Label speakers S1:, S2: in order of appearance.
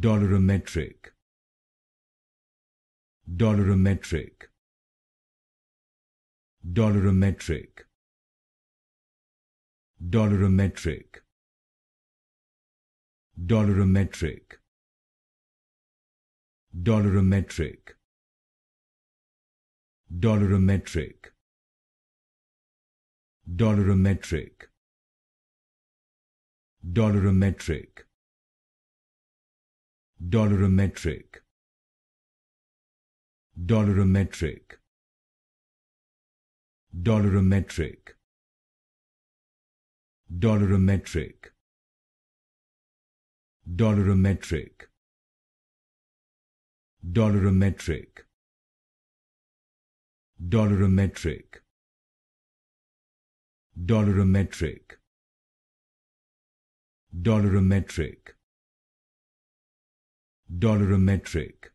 S1: Dolorimetric. Dolorimetric. Dolorimetric. Dolorimetric. Dolorimetric. Dolorimetric. Dolorimetric. Dolorimetric. Dolorimetric. Dolorimetric. Dolorimetric. Dolorimetric. Dolorimetric. Dolorimetric. Dolorimetric. Dolorimetric. Dolorimetric. Dolorimetric metric.